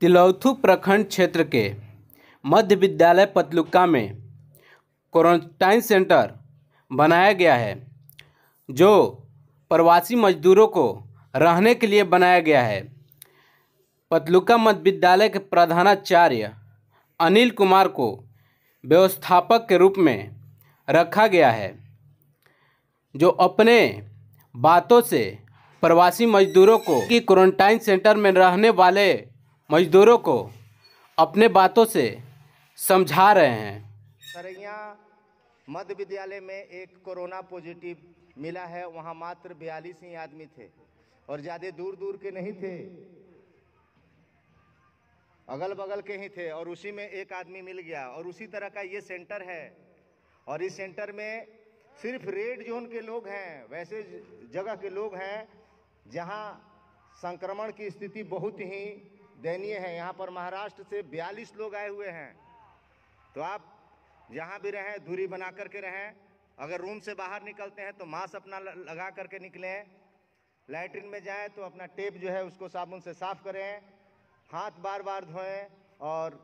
तिलौथु प्रखंड क्षेत्र के मध्य विद्यालय पतलुका में क्वारंटाइन सेंटर बनाया गया है जो प्रवासी मजदूरों को रहने के लिए बनाया गया है पतलुका मध्य विद्यालय के प्रधानाचार्य अनिल कुमार को व्यवस्थापक के रूप में रखा गया है जो अपने बातों से प्रवासी मजदूरों को कि क्वारंटाइन सेंटर में रहने वाले मजदूरों को अपने बातों से समझा रहे हैं सरैया मध्य विद्यालय में एक कोरोना पॉजिटिव मिला है वहाँ मात्र बयालीस ही आदमी थे और ज़्यादा दूर दूर के नहीं थे अगल बगल के ही थे और उसी में एक आदमी मिल गया और उसी तरह का ये सेंटर है और इस सेंटर में सिर्फ रेड जोन के लोग हैं वैसे जगह के लोग हैं जहाँ संक्रमण की स्थिति बहुत ही दयनीय है यहाँ पर महाराष्ट्र से 42 लोग आए हुए हैं तो आप जहाँ भी रहें दूरी बना करके रहें अगर रूम से बाहर निकलते हैं तो मास्क अपना लगा करके निकलें लैट्रिन में जाएं तो अपना टेप जो है उसको साबुन से साफ़ करें हाथ बार बार धोएं और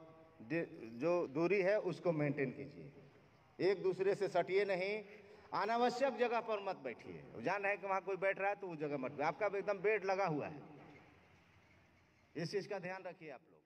जो दूरी है उसको मेंटेन कीजिए एक दूसरे से सटिए नहीं अनावश्यक जगह पर मत बैठिए जान है कि वहाँ कोई बैठ रहा है तो उस जगह मत आपका एकदम बेड लगा हुआ है इस चीज़ का ध्यान रखिए आप लोग